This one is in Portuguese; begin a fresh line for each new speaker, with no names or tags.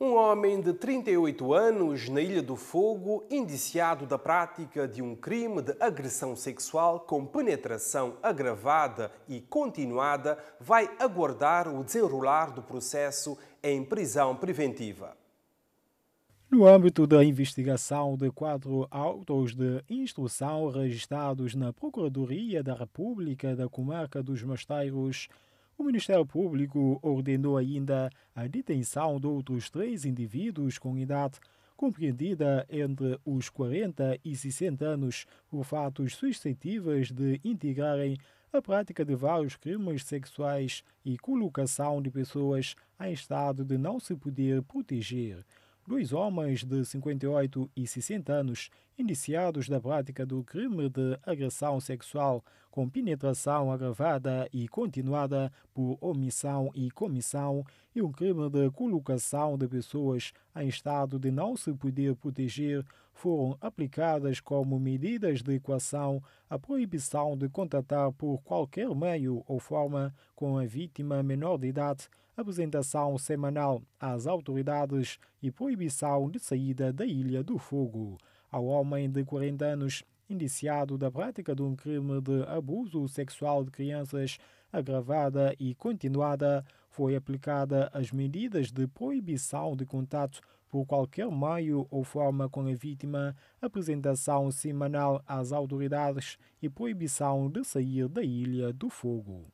Um homem de 38 anos na Ilha do Fogo, indiciado da prática de um crime de agressão sexual com penetração agravada e continuada, vai aguardar o desenrolar do processo em prisão preventiva.
No âmbito da investigação de quatro autos de instrução registados na Procuradoria da República da Comarca dos Mosteiros. O Ministério Público ordenou ainda a detenção de outros três indivíduos com idade compreendida entre os 40 e 60 anos por fatos suscetíveis de integrarem a prática de vários crimes sexuais e colocação de pessoas em estado de não se poder proteger. Dois homens de 58 e 60 anos indiciados da prática do crime de agressão sexual com penetração agravada e continuada por omissão e comissão e um crime de colocação de pessoas em estado de não se poder proteger foram aplicadas como medidas de equação a proibição de contatar por qualquer meio ou forma com a vítima menor de idade, apresentação semanal às autoridades e proibição de saída da Ilha do Fogo ao homem de 40 anos indiciado da prática de um crime de abuso sexual de crianças agravada e continuada, foi aplicada as medidas de proibição de contato por qualquer meio ou forma com a vítima, apresentação semanal às autoridades e proibição de sair da Ilha do Fogo.